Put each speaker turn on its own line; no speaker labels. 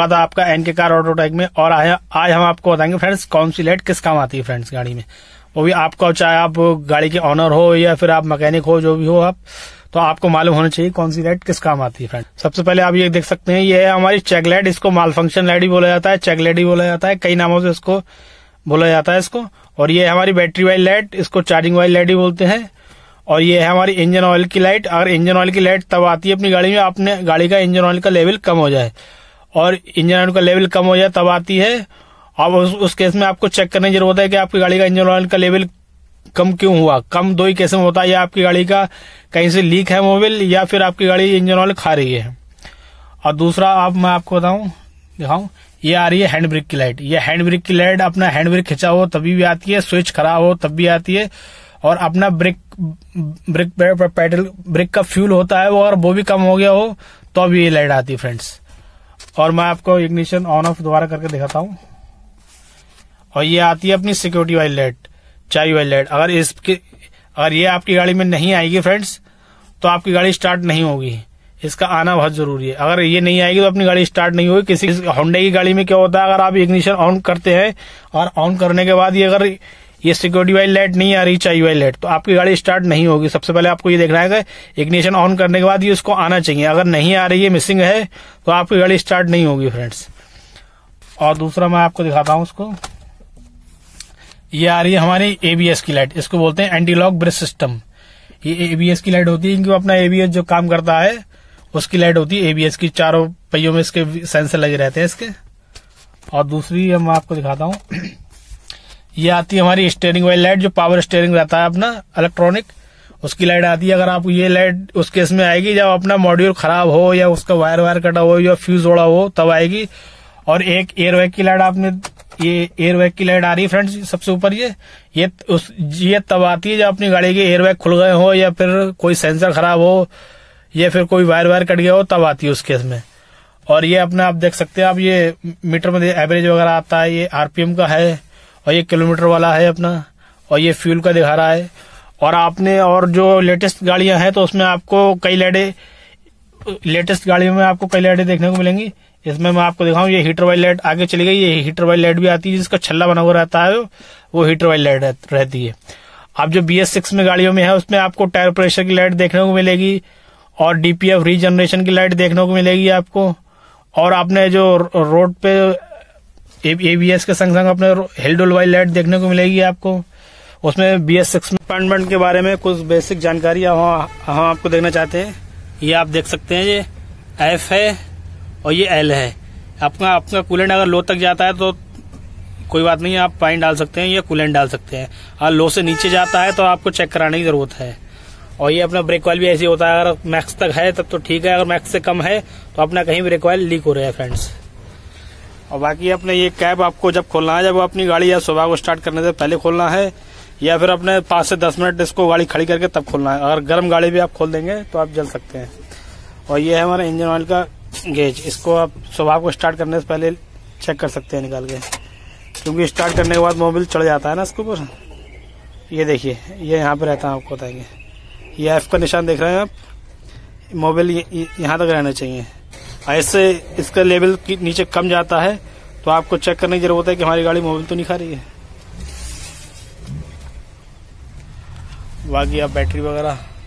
आधा आपका एन के कार ऑटो टैग में और आया आज हम आपको बताएंगे फ्रेंड्स कौन सी लाइट किस काम आती है फ्रेंड्स गाड़ी में वो भी आपका चाहे आप गाड़ी के ऑनर हो या फिर आप मैकेनिक हो जो भी हो आप तो आपको मालूम होना चाहिए कौन सी लाइट किस काम आती है फ्रेंड सबसे पहले आप ये देख सकते हैं ये है हमारी चेक लाइट इसको माल फंक्शन लाइट भी बोला जाता है चेक लाइट भी बोला जाता है कई नामों से इसको बोला जाता है इसको और ये हमारी बैटरी वाली लाइट इसको चार्जिंग वाली लाइट भी बोलते हैं और ये है हमारी इंजन ऑयल की लाइट अगर इंजन ऑयल की लाइट तब आती है अपनी गाड़ी में आपने गाड़ी का इंजन ऑयल का लेवल कम हो जाए और इंजन ऑयल का लेवल कम हो जाए तब आती है अब उस, उस केस में आपको चेक करने की जरूरत है कि आपकी गाड़ी का इंजन ऑयल का लेवल कम क्यों हुआ कम दो ही केस में होता है या आपकी गाड़ी का कहीं से लीक है मोबाइल या फिर आपकी गाड़ी इंजन ऑयल खा रही है और दूसरा आप मैं आपको बताऊं दिखाऊं ये आ रही है हैंड ब्रेक की लाइट ये हैंड ब्रेक की लाइट अपना हैंड ब्रेक खिंचा हो तभी भी आती है स्विच खराब हो तब भी आती है और अपना ब्रेक ब्रेक पैडल ब्रेक का फ्यूल होता है वो और वो भी कम हो गया हो तो अभी ये लाइट आती है फ्रेंड्स और मैं आपको इग्निशन ऑन ऑफ दोबारा करके दिखाता हूँ और ये आती है अपनी सिक्योरिटी वाली लाइट चाय वाली लाइट अगर इसके अगर ये आपकी गाड़ी में नहीं आएगी फ्रेंड्स तो आपकी गाड़ी स्टार्ट नहीं होगी इसका आना बहुत जरूरी है अगर ये नहीं आएगी तो अपनी गाड़ी स्टार्ट नहीं होगी किसी होंडे की गाड़ी में क्या होता है अगर आप इग्निशन ऑन करते हैं और ऑन करने के बाद ये अगर ये सिक्योरिटी वाली लाइट नहीं आ रही चाहिए वाली लाइट तो आपकी गाड़ी स्टार्ट नहीं होगी सबसे पहले आपको ये देखना है इग्निशन ऑन करने के बाद ये उसको आना चाहिए अगर नहीं आ रही है मिसिंग है तो आपकी गाड़ी स्टार्ट नहीं होगी फ्रेंड्स और दूसरा मैं आपको दिखाता हूँ उसको ये आ रही है हमारी एबीएस की लाइट इसको बोलते हैं एंटी लॉक ब्रेस सिस्टम ये एबीएस की लाइट होती है क्योंकि अपना एबीएस जो काम करता है उसकी लाइट होती है एबीएस की चारों पहियों में इसके सेंसर लगे रहते हैं इसके और दूसरी मैं आपको दिखाता हूँ ये आती है हमारी स्टेयरिंग वाली लाइट जो पावर स्टेयरिंग रहता है अपना इलेक्ट्रॉनिक उसकी लाइट आती है अगर आप ये लाइट उस केस में आएगी जब अपना मॉड्यूल खराब हो या उसका वायर वायर कटा हो या फ्यूज ओड़ा हो तब आएगी और एक एयर वैक की लाइट आपने ये एयर वैक की लाइट आ रही है फ्रेंड्स सबसे ऊपर ये ये उस ये तब आती है जब अपनी गाड़ी के एयर वैक खुल गए हो या फिर कोई सेंसर खराब हो या फिर कोई वायर वायर कट गया हो तब आती है उस केस में और ये अपना आप देख सकते हैं आप ये मीटर में एवरेज वगैरह आता है ये आरपीएम का है और ये किलोमीटर वाला है अपना और ये फ्यूल का दिखा रहा है और आपने और जो लेटेस्ट गाड़ियां हैं तो उसमें आपको कई लाइटें लेटेस्ट गाड़ियों में आपको कई लाइटें देखने को मिलेंगी इसमें मैं आपको दिखाऊं ये हीटर वाली लाइट आगे चली गई ये हीटर वाली लाइट भी आती है जिसका छल्ला बना हुआ रहता है वो हीटर वाली लाइट रहती है आप जो बी एस सिक्स में गाड़ियों में है उसमें आपको टायर प्रेशर की लाइट देखने को मिलेगी और डीपीएफ रीजनरेशन की लाइट देखने को मिलेगी आपको और आपने जो रोड पे एबीएस के संग संग अपने हेल्डोल वाइल लाइट देखने को मिलेगी आपको उसमें बी एस सिक्स के बारे में कुछ बेसिक जानकारी हम आपको देखना चाहते हैं ये आप देख सकते हैं ये एफ है और ये एल है आपका आपका कूलेंट अगर लो तक जाता है तो कोई बात नहीं आप पाइन डाल सकते हैं या कूलेंट डाल सकते हैं अगर लो से नीचे जाता है तो आपको चेक कराने की जरूरत है और ये अपना ब्रेक वाल भी ऐसे होता है अगर मैक्स तक है तब तो ठीक है अगर मैक्स से कम है तो अपना कहीं ब्रेक वाल लीक हो रहा है फ्रेंड्स और बाकी अपने ये कैब आपको जब खोलना है जब अपनी गाड़ी या सुबह को स्टार्ट करने से पहले खोलना है या फिर अपने पाँच से दस मिनट इसको गाड़ी खड़ी करके तब खोलना है अगर गर्म गाड़ी भी आप खोल देंगे तो आप जल सकते हैं और ये है हमारा इंजन ऑयल का गेज इसको आप सुबह को स्टार्ट करने से पहले चेक कर सकते हैं निकाल के क्योंकि स्टार्ट करने के बाद मोबिल चढ़ जाता है ना इसके ऊपर ये देखिए ये यहाँ पर रहता है आपको बताएंगे ये एफ का निशान देख रहे हैं आप मोबिल यहाँ तक रहना चाहिए ऐसे इसका लेवल नीचे कम जाता है तो आपको चेक करने की जरूरत है कि हमारी गाड़ी मोबाइल तो नहीं खा रही है बाकी आप बैटरी वगैरह